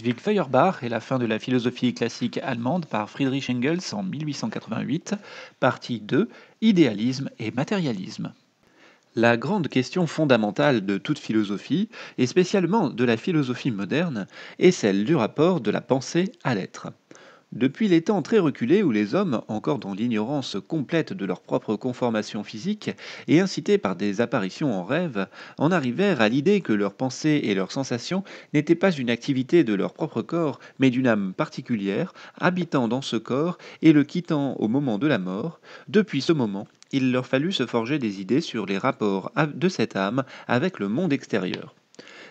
Ludwig Feuerbach et la fin de la philosophie classique allemande par Friedrich Engels en 1888, partie 2, Idéalisme et matérialisme. La grande question fondamentale de toute philosophie, et spécialement de la philosophie moderne, est celle du rapport de la pensée à l'être. Depuis les temps très reculés où les hommes, encore dans l'ignorance complète de leur propre conformation physique, et incités par des apparitions en rêve, en arrivèrent à l'idée que leurs pensées et leurs sensations n'étaient pas une activité de leur propre corps, mais d'une âme particulière, habitant dans ce corps et le quittant au moment de la mort, depuis ce moment, il leur fallut se forger des idées sur les rapports de cette âme avec le monde extérieur.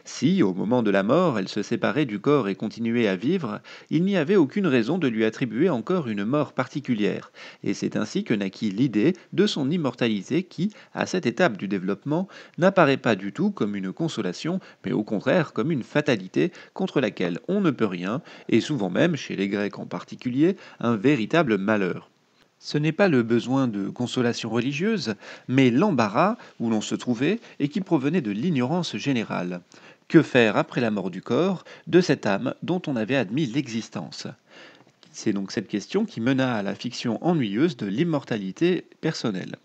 Si, au moment de la mort, elle se séparait du corps et continuait à vivre, il n'y avait aucune raison de lui attribuer encore une mort particulière, et c'est ainsi que naquit l'idée de son immortalité qui, à cette étape du développement, n'apparaît pas du tout comme une consolation, mais au contraire comme une fatalité contre laquelle on ne peut rien, et souvent même, chez les Grecs en particulier, un véritable malheur. Ce n'est pas le besoin de consolation religieuse, mais l'embarras où l'on se trouvait et qui provenait de l'ignorance générale. Que faire après la mort du corps de cette âme dont on avait admis l'existence C'est donc cette question qui mena à la fiction ennuyeuse de l'immortalité personnelle.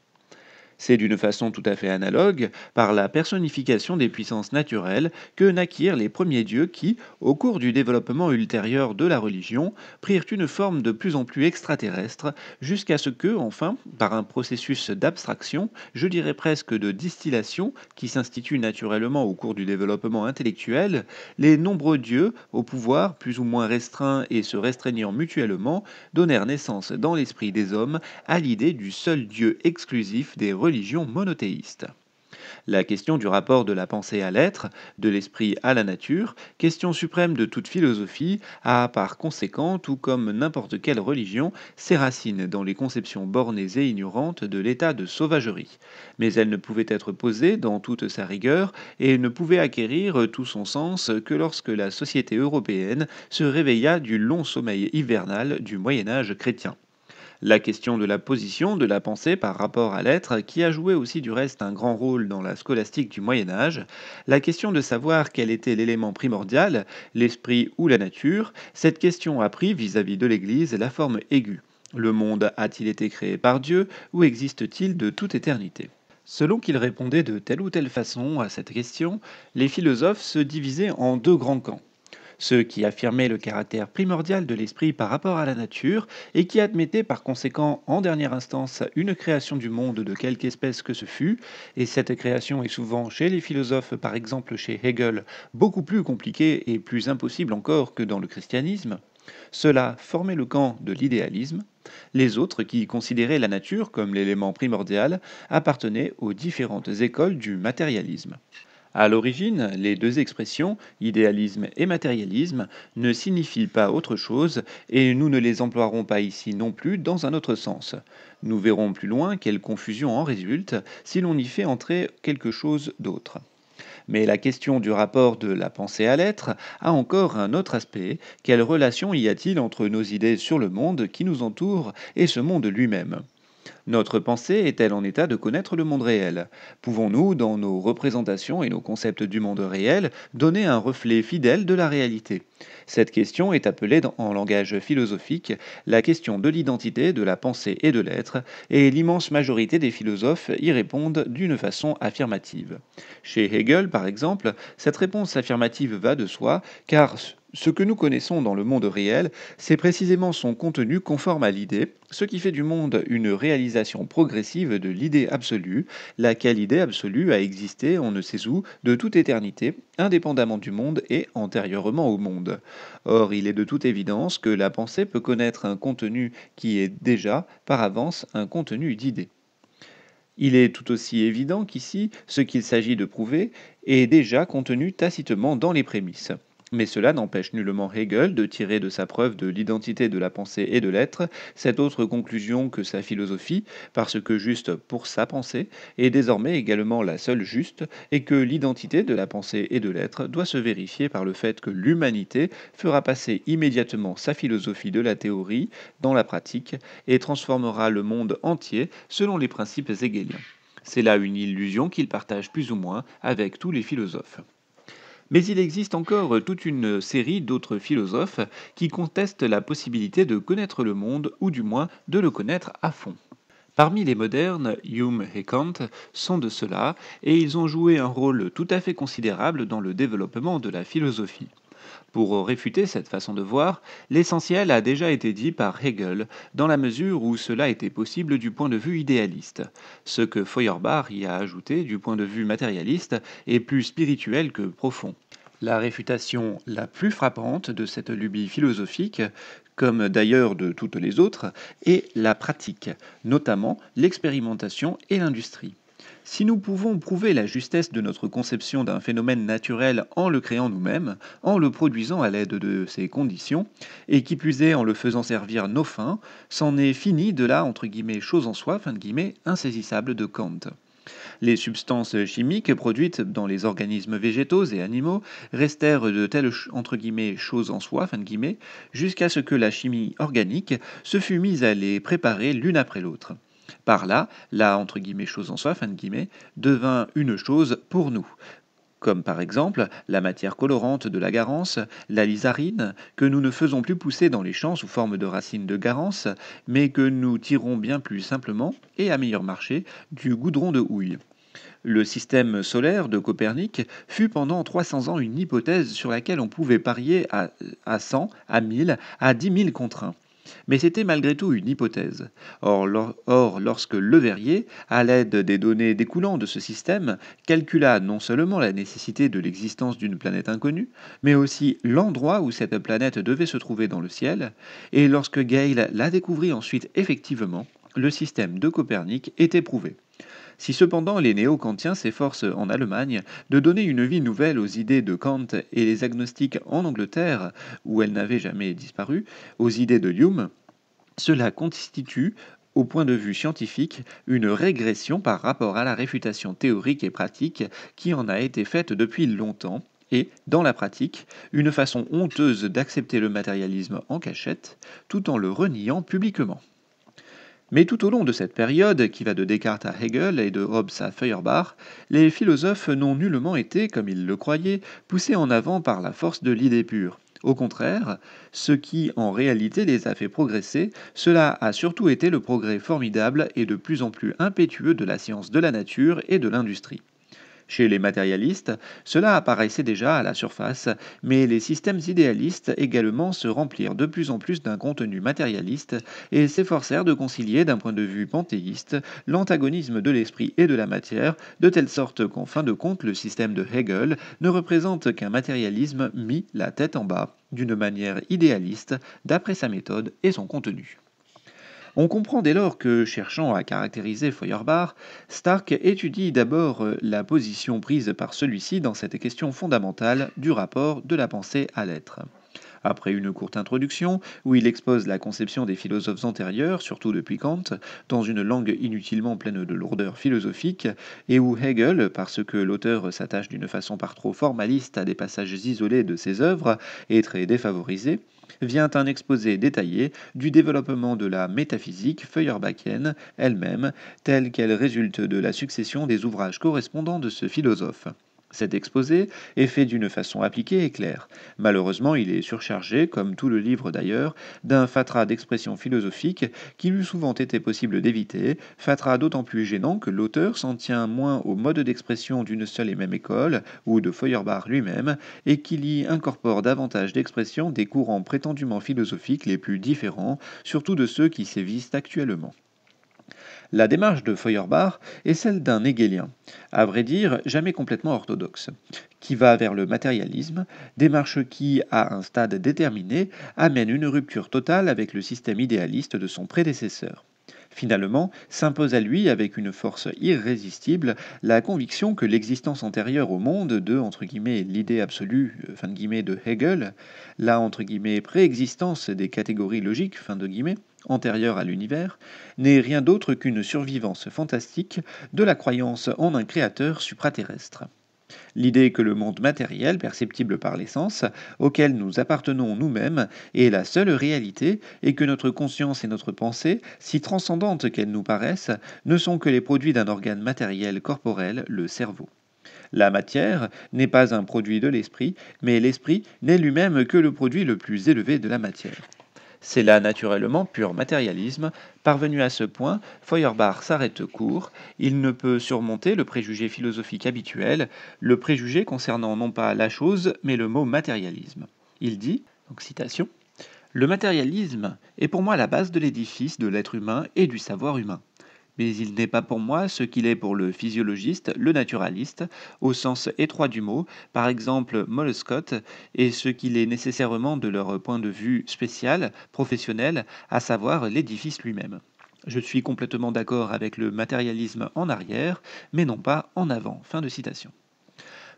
C'est d'une façon tout à fait analogue, par la personnification des puissances naturelles, que naquirent les premiers dieux qui, au cours du développement ultérieur de la religion, prirent une forme de plus en plus extraterrestre, jusqu'à ce que, enfin, par un processus d'abstraction, je dirais presque de distillation, qui s'institue naturellement au cours du développement intellectuel, les nombreux dieux, au pouvoir plus ou moins restreint et se restreignant mutuellement, donnèrent naissance dans l'esprit des hommes à l'idée du seul Dieu exclusif des religions monothéiste. La question du rapport de la pensée à l'être, de l'esprit à la nature, question suprême de toute philosophie, a par conséquent, tout comme n'importe quelle religion, ses racines dans les conceptions bornées et ignorantes de l'état de sauvagerie. Mais elle ne pouvait être posée dans toute sa rigueur et ne pouvait acquérir tout son sens que lorsque la société européenne se réveilla du long sommeil hivernal du Moyen Âge chrétien. La question de la position de la pensée par rapport à l'être, qui a joué aussi du reste un grand rôle dans la scolastique du Moyen Âge, la question de savoir quel était l'élément primordial, l'esprit ou la nature, cette question a pris vis-à-vis de l'Église la forme aiguë. Le monde a-t-il été créé par Dieu ou existe-t-il de toute éternité Selon qu'ils répondaient de telle ou telle façon à cette question, les philosophes se divisaient en deux grands camps ceux qui affirmaient le caractère primordial de l'esprit par rapport à la nature et qui admettaient par conséquent en dernière instance une création du monde de quelque espèce que ce fût, et cette création est souvent chez les philosophes, par exemple chez Hegel, beaucoup plus compliquée et plus impossible encore que dans le christianisme. Cela formait le camp de l'idéalisme. Les autres, qui considéraient la nature comme l'élément primordial, appartenaient aux différentes écoles du matérialisme. À l'origine, les deux expressions, idéalisme et matérialisme, ne signifient pas autre chose et nous ne les emploierons pas ici non plus dans un autre sens. Nous verrons plus loin quelle confusion en résulte si l'on y fait entrer quelque chose d'autre. Mais la question du rapport de la pensée à l'être a encore un autre aspect. Quelle relation y a-t-il entre nos idées sur le monde qui nous entoure et ce monde lui-même notre pensée est-elle en état de connaître le monde réel Pouvons-nous, dans nos représentations et nos concepts du monde réel, donner un reflet fidèle de la réalité Cette question est appelée en langage philosophique la question de l'identité, de la pensée et de l'être, et l'immense majorité des philosophes y répondent d'une façon affirmative. Chez Hegel, par exemple, cette réponse affirmative va de soi, car ce que nous connaissons dans le monde réel, c'est précisément son contenu conforme à l'idée, ce qui fait du monde une réalisation progressive de l'idée absolue, laquelle idée absolue a existé, on ne sait où, de toute éternité, indépendamment du monde et antérieurement au monde. Or, il est de toute évidence que la pensée peut connaître un contenu qui est déjà, par avance, un contenu d'idée. Il est tout aussi évident qu'ici, ce qu'il s'agit de prouver est déjà contenu tacitement dans les prémices. Mais cela n'empêche nullement Hegel de tirer de sa preuve de l'identité de la pensée et de l'être cette autre conclusion que sa philosophie, parce que juste pour sa pensée, est désormais également la seule juste, et que l'identité de la pensée et de l'être doit se vérifier par le fait que l'humanité fera passer immédiatement sa philosophie de la théorie dans la pratique, et transformera le monde entier selon les principes hegeliens. C'est là une illusion qu'il partage plus ou moins avec tous les philosophes. Mais il existe encore toute une série d'autres philosophes qui contestent la possibilité de connaître le monde, ou du moins de le connaître à fond. Parmi les modernes, Hume et Kant sont de cela, et ils ont joué un rôle tout à fait considérable dans le développement de la philosophie. Pour réfuter cette façon de voir, l'essentiel a déjà été dit par Hegel, dans la mesure où cela était possible du point de vue idéaliste. Ce que Feuerbach y a ajouté du point de vue matérialiste est plus spirituel que profond. La réfutation la plus frappante de cette lubie philosophique, comme d'ailleurs de toutes les autres, est la pratique, notamment l'expérimentation et l'industrie. Si nous pouvons prouver la justesse de notre conception d'un phénomène naturel en le créant nous-mêmes, en le produisant à l'aide de ses conditions, et qui plus est en le faisant servir nos fins, c'en est fini de la entre guillemets, chose en soi, fin de guillemets, insaisissable de Kant. Les substances chimiques produites dans les organismes végétaux et animaux restèrent de telles entre guillemets, choses en soi fin guillemets, jusqu'à ce que la chimie organique se fût mise à les préparer l'une après l'autre. Par là, la entre guillemets chose en soi, fin guillemets, devint une chose pour nous comme par exemple la matière colorante de la garance, la lizarine, que nous ne faisons plus pousser dans les champs sous forme de racines de garance, mais que nous tirons bien plus simplement et à meilleur marché du goudron de houille. Le système solaire de Copernic fut pendant 300 ans une hypothèse sur laquelle on pouvait parier à, 100, à 1000, à 10 000 contre mais c'était malgré tout une hypothèse. Or, lorsque Le lorsque à l'aide des données découlant de ce système, calcula non seulement la nécessité de l'existence d'une planète inconnue, mais aussi l'endroit où cette planète devait se trouver dans le ciel, et lorsque Gale la découvrit ensuite effectivement, le système de Copernic était prouvé. Si cependant les néo-kantiens s'efforcent en Allemagne de donner une vie nouvelle aux idées de Kant et les agnostiques en Angleterre, où elles n'avaient jamais disparu, aux idées de Hume, cela constitue au point de vue scientifique, une régression par rapport à la réfutation théorique et pratique qui en a été faite depuis longtemps, et, dans la pratique, une façon honteuse d'accepter le matérialisme en cachette, tout en le reniant publiquement. Mais tout au long de cette période, qui va de Descartes à Hegel et de Hobbes à Feuerbach, les philosophes n'ont nullement été, comme ils le croyaient, poussés en avant par la force de l'idée pure. Au contraire, ce qui en réalité les a fait progresser, cela a surtout été le progrès formidable et de plus en plus impétueux de la science de la nature et de l'industrie. Chez les matérialistes, cela apparaissait déjà à la surface, mais les systèmes idéalistes également se remplirent de plus en plus d'un contenu matérialiste et s'efforcèrent de concilier d'un point de vue panthéiste l'antagonisme de l'esprit et de la matière, de telle sorte qu'en fin de compte le système de Hegel ne représente qu'un matérialisme mis la tête en bas, d'une manière idéaliste, d'après sa méthode et son contenu. On comprend dès lors que, cherchant à caractériser Feuerbach, Stark étudie d'abord euh, la position prise par celui-ci dans cette question fondamentale du rapport de la pensée à l'être. Après une courte introduction, où il expose la conception des philosophes antérieurs, surtout depuis Kant, dans une langue inutilement pleine de lourdeur philosophique, et où Hegel, parce que l'auteur s'attache d'une façon par trop formaliste à des passages isolés de ses œuvres, est très défavorisé, vient un exposé détaillé du développement de la métaphysique feuerbachienne elle-même, telle qu'elle résulte de la succession des ouvrages correspondants de ce philosophe. Cet exposé est fait d'une façon appliquée et claire. Malheureusement, il est surchargé, comme tout le livre d'ailleurs, d'un fatras d'expressions philosophiques qu'il eût souvent été possible d'éviter, fatras d'autant plus gênant que l'auteur s'en tient moins au mode d'expression d'une seule et même école, ou de Feuerbach lui-même, et qu'il y incorpore davantage d'expressions des courants prétendument philosophiques les plus différents, surtout de ceux qui sévissent actuellement. La démarche de Feuerbach est celle d'un hegelien, à vrai dire jamais complètement orthodoxe, qui va vers le matérialisme, démarche qui, à un stade déterminé, amène une rupture totale avec le système idéaliste de son prédécesseur. Finalement, s'impose à lui avec une force irrésistible la conviction que l'existence antérieure au monde de l'idée absolue euh, de Hegel, la préexistence des catégories logiques fin de guillemets antérieure à l'univers, n'est rien d'autre qu'une survivance fantastique de la croyance en un créateur supraterrestre. L'idée que le monde matériel, perceptible par les sens, auquel nous appartenons nous-mêmes, est la seule réalité et que notre conscience et notre pensée, si transcendantes qu'elles nous paraissent, ne sont que les produits d'un organe matériel corporel, le cerveau. La matière n'est pas un produit de l'esprit, mais l'esprit n'est lui-même que le produit le plus élevé de la matière. C'est là naturellement pur matérialisme. Parvenu à ce point, Feuerbach s'arrête court. Il ne peut surmonter le préjugé philosophique habituel, le préjugé concernant non pas la chose, mais le mot matérialisme. Il dit, citation, Le matérialisme est pour moi la base de l'édifice de l'être humain et du savoir humain. Mais il n'est pas pour moi ce qu'il est pour le physiologiste, le naturaliste, au sens étroit du mot, par exemple Mollescott, et ce qu'il est nécessairement de leur point de vue spécial, professionnel, à savoir l'édifice lui-même. Je suis complètement d'accord avec le matérialisme en arrière, mais non pas en avant. Fin de citation.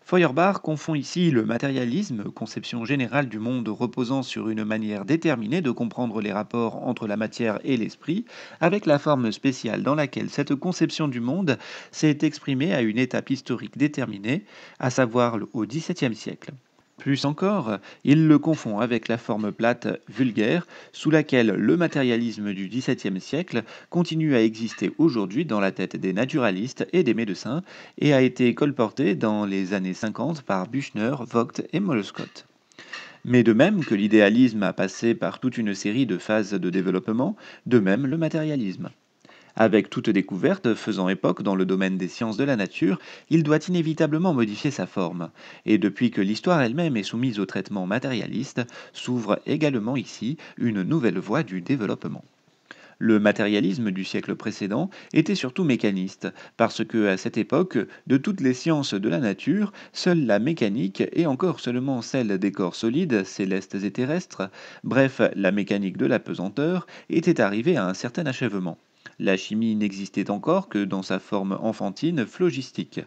Feuerbach confond ici le matérialisme, conception générale du monde reposant sur une manière déterminée de comprendre les rapports entre la matière et l'esprit, avec la forme spéciale dans laquelle cette conception du monde s'est exprimée à une étape historique déterminée, à savoir au XVIIe siècle. Plus encore, il le confond avec la forme plate vulgaire, sous laquelle le matérialisme du XVIIe siècle continue à exister aujourd'hui dans la tête des naturalistes et des médecins, et a été colporté dans les années 50 par Büchner, Vogt et Molescott. Mais de même que l'idéalisme a passé par toute une série de phases de développement, de même le matérialisme. Avec toute découverte faisant époque dans le domaine des sciences de la nature, il doit inévitablement modifier sa forme. Et depuis que l'histoire elle-même est soumise au traitement matérialiste, s'ouvre également ici une nouvelle voie du développement. Le matérialisme du siècle précédent était surtout mécaniste, parce que à cette époque, de toutes les sciences de la nature, seule la mécanique, et encore seulement celle des corps solides, célestes et terrestres, bref, la mécanique de la pesanteur, était arrivée à un certain achèvement. La chimie n'existait encore que dans sa forme enfantine phlogistique.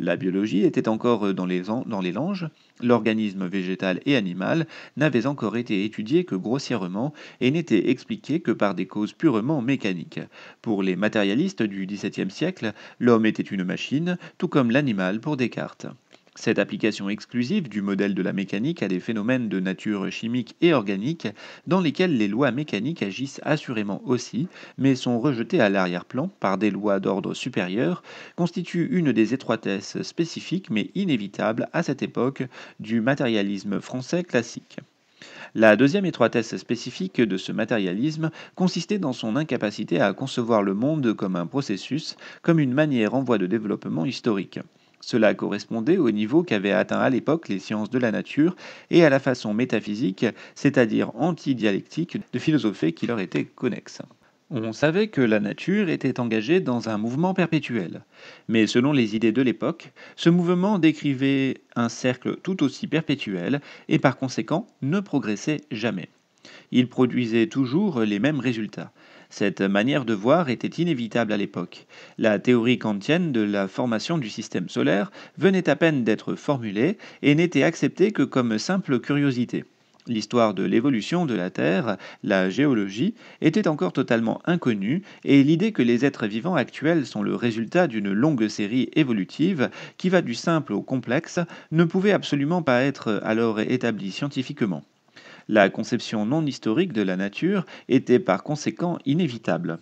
La biologie était encore dans les, dans les langes. L'organisme végétal et animal n'avait encore été étudié que grossièrement et n'était expliqué que par des causes purement mécaniques. Pour les matérialistes du XVIIe siècle, l'homme était une machine, tout comme l'animal pour Descartes. Cette application exclusive du modèle de la mécanique à des phénomènes de nature chimique et organique, dans lesquels les lois mécaniques agissent assurément aussi, mais sont rejetées à l'arrière-plan par des lois d'ordre supérieur, constitue une des étroitesses spécifiques mais inévitables à cette époque du matérialisme français classique. La deuxième étroitesse spécifique de ce matérialisme consistait dans son incapacité à concevoir le monde comme un processus, comme une manière en voie de développement historique. Cela correspondait au niveau qu'avaient atteint à l'époque les sciences de la nature et à la façon métaphysique, c'est-à-dire antidialectique, de philosopher qui leur était connexe. On savait que la nature était engagée dans un mouvement perpétuel, mais selon les idées de l'époque, ce mouvement décrivait un cercle tout aussi perpétuel et par conséquent ne progressait jamais. Il produisait toujours les mêmes résultats, cette manière de voir était inévitable à l'époque. La théorie kantienne de la formation du système solaire venait à peine d'être formulée et n'était acceptée que comme simple curiosité. L'histoire de l'évolution de la Terre, la géologie, était encore totalement inconnue et l'idée que les êtres vivants actuels sont le résultat d'une longue série évolutive qui va du simple au complexe ne pouvait absolument pas être alors établie scientifiquement. La conception non historique de la nature était par conséquent inévitable.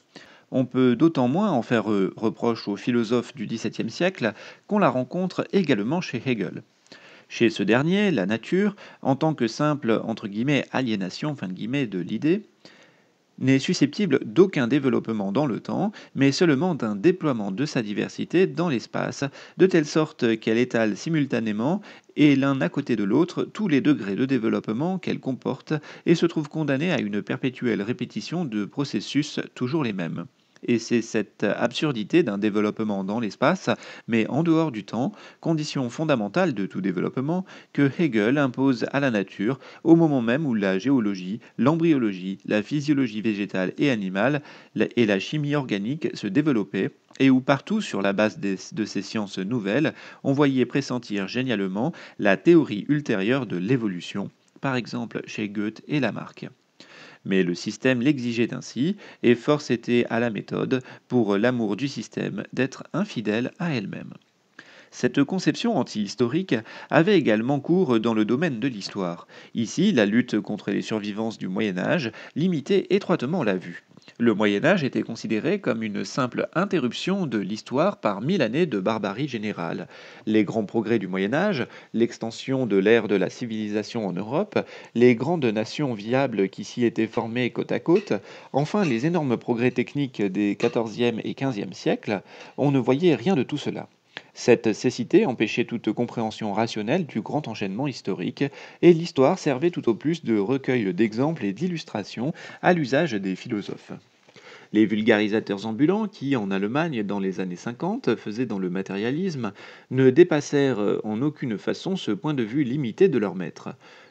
On peut d'autant moins en faire euh, reproche aux philosophes du XVIIe siècle qu'on la rencontre également chez Hegel. Chez ce dernier, la nature, en tant que simple entre guillemets, aliénation de l'idée, n'est susceptible d'aucun développement dans le temps, mais seulement d'un déploiement de sa diversité dans l'espace, de telle sorte qu'elle étale simultanément et l'un à côté de l'autre tous les degrés de développement qu'elle comporte et se trouve condamnée à une perpétuelle répétition de processus toujours les mêmes. Et c'est cette absurdité d'un développement dans l'espace, mais en dehors du temps, condition fondamentale de tout développement, que Hegel impose à la nature au moment même où la géologie, l'embryologie, la physiologie végétale et animale et la chimie organique se développaient et où partout sur la base de ces sciences nouvelles, on voyait pressentir génialement la théorie ultérieure de l'évolution, par exemple chez Goethe et Lamarck mais le système l'exigeait ainsi, et force était à la méthode, pour l'amour du système, d'être infidèle à elle-même. Cette conception anti-historique avait également cours dans le domaine de l'histoire. Ici, la lutte contre les survivances du Moyen Âge limitait étroitement la vue. Le Moyen Âge était considéré comme une simple interruption de l'histoire par mille années de barbarie générale. Les grands progrès du Moyen Âge, l'extension de l'ère de la civilisation en Europe, les grandes nations viables qui s'y étaient formées côte à côte, enfin les énormes progrès techniques des XIVe et XVe siècles, on ne voyait rien de tout cela. Cette cécité empêchait toute compréhension rationnelle du grand enchaînement historique, et l'histoire servait tout au plus de recueil d'exemples et d'illustrations à l'usage des philosophes. Les vulgarisateurs ambulants qui, en Allemagne dans les années 50, faisaient dans le matérialisme, ne dépassèrent en aucune façon ce point de vue limité de leur maître.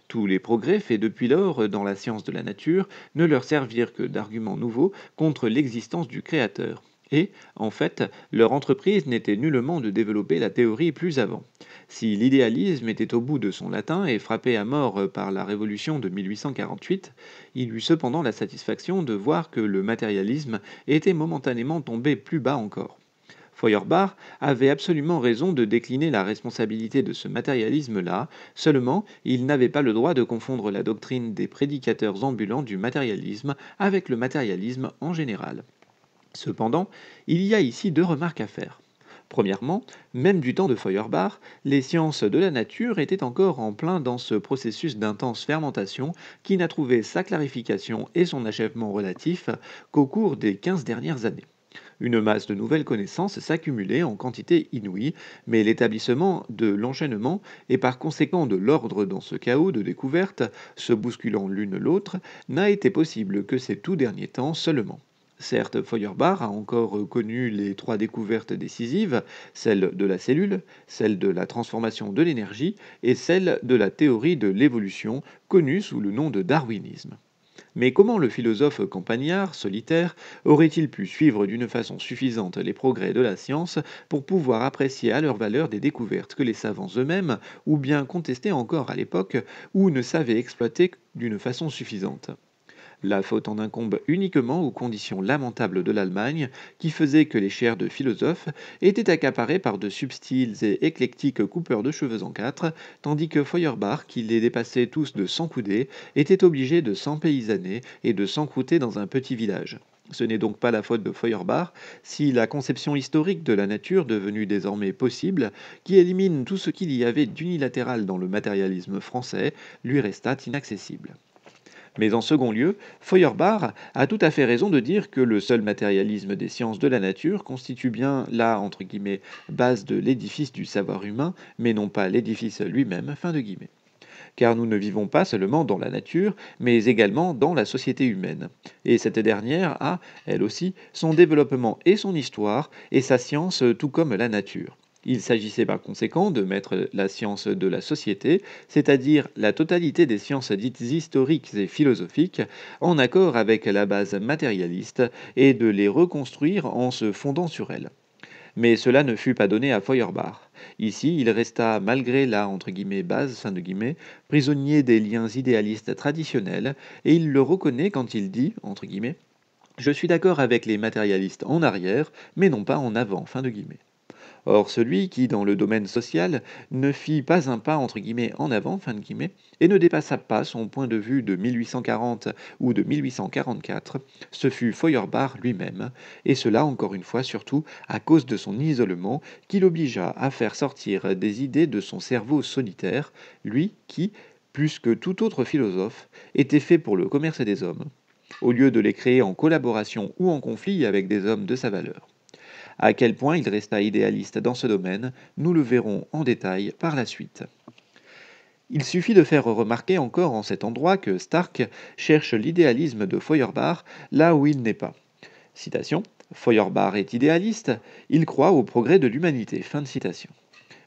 Tous les progrès faits depuis lors dans la science de la nature ne leur servirent que d'arguments nouveaux contre l'existence du Créateur. Et, en fait, leur entreprise n'était nullement de développer la théorie plus avant. Si l'idéalisme était au bout de son latin et frappé à mort par la Révolution de 1848, il eut cependant la satisfaction de voir que le matérialisme était momentanément tombé plus bas encore. Feuerbach avait absolument raison de décliner la responsabilité de ce matérialisme-là, seulement il n'avait pas le droit de confondre la doctrine des prédicateurs ambulants du matérialisme avec le matérialisme en général. Cependant, il y a ici deux remarques à faire. Premièrement, même du temps de Feuerbach, les sciences de la nature étaient encore en plein dans ce processus d'intense fermentation qui n'a trouvé sa clarification et son achèvement relatif qu'au cours des 15 dernières années. Une masse de nouvelles connaissances s'accumulait en quantité inouïe, mais l'établissement de l'enchaînement et par conséquent de l'ordre dans ce chaos de découvertes, se bousculant l'une l'autre, n'a été possible que ces tout derniers temps seulement. Certes, Feuerbach a encore euh, connu les trois découvertes décisives, celle de la cellule, celle de la transformation de l'énergie et celle de la théorie de l'évolution, connue sous le nom de darwinisme. Mais comment le philosophe campagnard, solitaire, aurait-il pu suivre d'une façon suffisante les progrès de la science pour pouvoir apprécier à leur valeur des découvertes que les savants eux-mêmes, ou bien contestaient encore à l'époque, ou ne savaient exploiter d'une façon suffisante la faute en incombe uniquement aux conditions lamentables de l'Allemagne, qui faisaient que les chairs de philosophes étaient accaparées par de subtils et éclectiques coupeurs de cheveux en quatre, tandis que Feuerbach, qui les dépassait tous de cent coudées, était obligé de s'empaysanner et de s'encrouter dans un petit village. Ce n'est donc pas la faute de Feuerbach si la conception historique de la nature devenue désormais possible, qui élimine tout ce qu'il y avait d'unilatéral dans le matérialisme français, lui resta inaccessible. Mais en second lieu, Feuerbach a tout à fait raison de dire que le seul matérialisme des sciences de la nature constitue bien la entre guillemets, base de l'édifice du savoir humain, mais non pas l'édifice lui-même. Fin de guillemets car nous ne vivons pas seulement dans la nature, mais également dans la société humaine. Et cette dernière a, elle aussi, son développement et son histoire, et sa science tout comme la nature. Il s'agissait par conséquent de mettre la science de la société, c'est-à-dire la totalité des sciences dites historiques et philosophiques, en accord avec la base matérialiste et de les reconstruire en se fondant sur elle. Mais cela ne fut pas donné à Feuerbach. Ici, il resta, malgré la entre guillemets, base, de guillemets, prisonnier des liens idéalistes traditionnels, et il le reconnaît quand il dit, entre guillemets, Je suis d'accord avec les matérialistes en arrière, mais non pas en avant. Fin de guillemets. Or, celui qui, dans le domaine social, ne fit pas un pas entre guillemets en avant, fin de guillemets, et ne dépassa pas son point de vue de 1840 ou de 1844, ce fut Feuerbach lui-même, et cela encore une fois surtout à cause de son isolement qui l'obligea à faire sortir des idées de son cerveau solitaire, lui qui, plus que tout autre philosophe, était fait pour le commerce des hommes, au lieu de les créer en collaboration ou en conflit avec des hommes de sa valeur. À quel point il resta idéaliste dans ce domaine, nous le verrons en détail par la suite. Il suffit de faire remarquer encore en cet endroit que Stark cherche l'idéalisme de Feuerbach là où il n'est pas. Citation Feuerbach est idéaliste, il croit au progrès de l'humanité. Fin de citation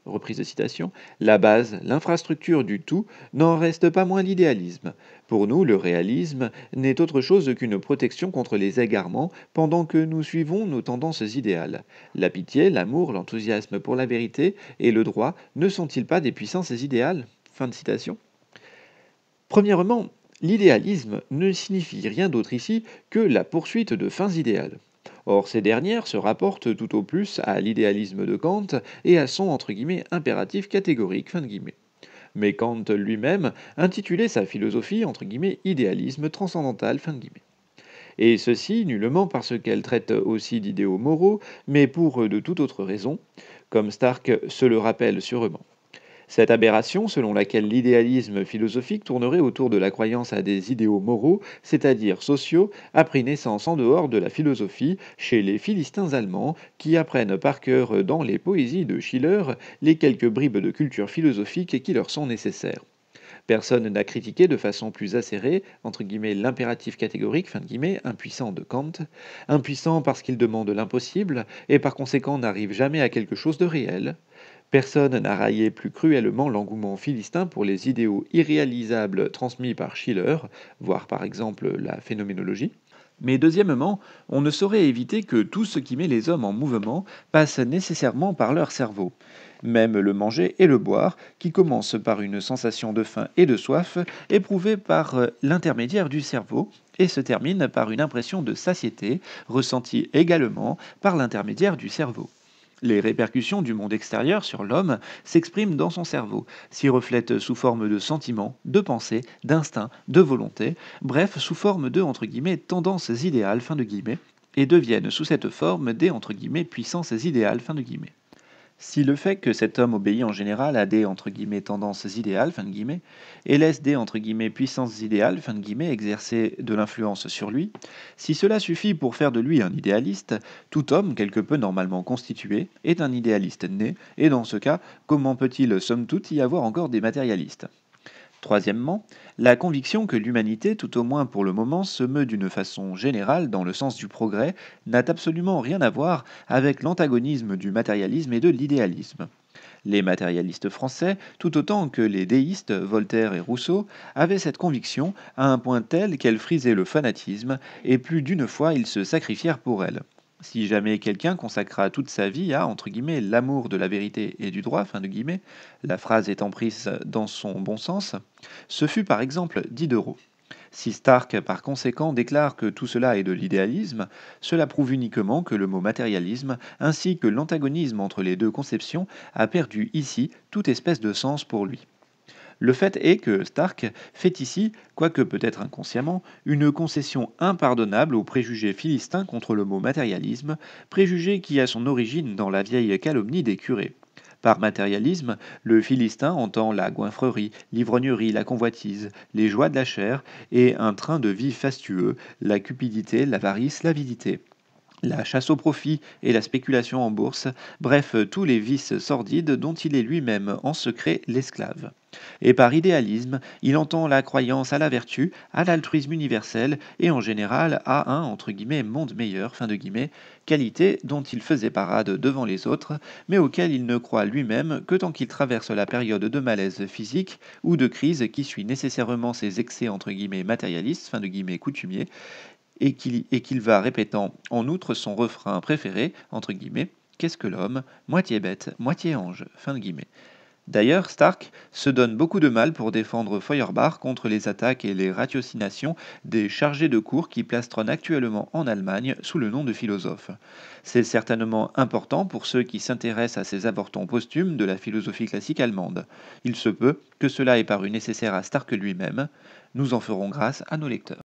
reprise de citation, la base, l'infrastructure du tout, n'en reste pas moins l'idéalisme. Pour nous, le réalisme n'est autre chose qu'une protection contre les égarements pendant que nous suivons nos tendances idéales. La pitié, l'amour, l'enthousiasme pour la vérité et le droit ne sont-ils pas des puissances idéales Fin de citation. Premièrement, l'idéalisme ne signifie rien d'autre ici que la poursuite de fins idéales. Or, ces dernières se rapportent tout au plus à l'idéalisme de Kant et à son entre guillemets, impératif catégorique. Fin de guillemets. Mais Kant lui-même intitulait sa philosophie entre guillemets, idéalisme transcendantal. Fin de guillemets. Et ceci nullement parce qu'elle traite aussi d'idéaux moraux, mais pour de toute autre raison, comme Stark se le rappelle sûrement. Cette aberration, selon laquelle l'idéalisme philosophique tournerait autour de la croyance à des idéaux moraux, c'est-à-dire sociaux, a pris naissance en dehors de la philosophie chez les philistins allemands, qui apprennent par cœur dans les poésies de Schiller les quelques bribes de culture philosophique qui leur sont nécessaires. Personne n'a critiqué de façon plus acérée, entre guillemets, l'impératif catégorique, fin de guillemets, impuissant de Kant, impuissant parce qu'il demande l'impossible et par conséquent n'arrive jamais à quelque chose de réel, Personne n'a raillé plus cruellement l'engouement philistin pour les idéaux irréalisables transmis par Schiller, voire par exemple la phénoménologie. Mais deuxièmement, on ne saurait éviter que tout ce qui met les hommes en mouvement passe nécessairement par leur cerveau. Même le manger et le boire, qui commence par une sensation de faim et de soif, éprouvée par l'intermédiaire du cerveau, et se termine par une impression de satiété, ressentie également par l'intermédiaire du cerveau. Les répercussions du monde extérieur sur l'homme s'expriment dans son cerveau, s'y reflètent sous forme de sentiments, de pensées, d'instincts, de volontés, bref, sous forme de entre guillemets, tendances idéales fin de guillemets, et deviennent sous cette forme des entre guillemets, puissances idéales fin de guillemets. Si le fait que cet homme obéit en général à des tendances idéales et laisse des puissances idéales exercer de l'influence sur lui, si cela suffit pour faire de lui un idéaliste, tout homme quelque peu normalement constitué est un idéaliste né, et dans ce cas, comment peut-il somme toute y avoir encore des matérialistes Troisièmement, la conviction que l'humanité, tout au moins pour le moment, se meut d'une façon générale dans le sens du progrès n'a absolument rien à voir avec l'antagonisme du matérialisme et de l'idéalisme. Les matérialistes français, tout autant que les déistes Voltaire et Rousseau, avaient cette conviction à un point tel qu'elle frisait le fanatisme, et plus d'une fois ils se sacrifièrent pour elle. Si jamais quelqu'un consacra toute sa vie à, entre guillemets, l'amour de la vérité et du droit, fin de guillemets, la phrase étant prise dans son bon sens, ce fut par exemple Diderot. Si Stark, par conséquent, déclare que tout cela est de l'idéalisme, cela prouve uniquement que le mot matérialisme, ainsi que l'antagonisme entre les deux conceptions, a perdu ici toute espèce de sens pour lui. Le fait est que Stark fait ici, quoique peut-être inconsciemment, une concession impardonnable au préjugés philistins contre le mot matérialisme, préjugé qui a son origine dans la vieille calomnie des curés. Par matérialisme, le Philistin entend la goinfrerie, l'ivrognerie, la convoitise, les joies de la chair et un train de vie fastueux, la cupidité, l'avarice, l'avidité la chasse au profit et la spéculation en bourse, bref tous les vices sordides dont il est lui-même en secret l'esclave. Et par idéalisme, il entend la croyance à la vertu, à l'altruisme universel et en général à un entre guillemets monde meilleur fin de guillemets, qualité dont il faisait parade devant les autres, mais auquel il ne croit lui-même que tant qu'il traverse la période de malaise physique ou de crise qui suit nécessairement ses excès entre guillemets matérialistes fin de guillemets coutumiers et qu'il va répétant en outre son refrain préféré, entre guillemets, Qu'est-ce que l'homme Moitié bête, moitié ange. Fin de guillemets. D'ailleurs, Stark se donne beaucoup de mal pour défendre Feuerbach contre les attaques et les ratiocinations des chargés de cours qui plastronnent actuellement en Allemagne sous le nom de philosophes. C'est certainement important pour ceux qui s'intéressent à ces avortons posthumes de la philosophie classique allemande. Il se peut que cela ait paru nécessaire à Stark lui-même. Nous en ferons grâce à nos lecteurs.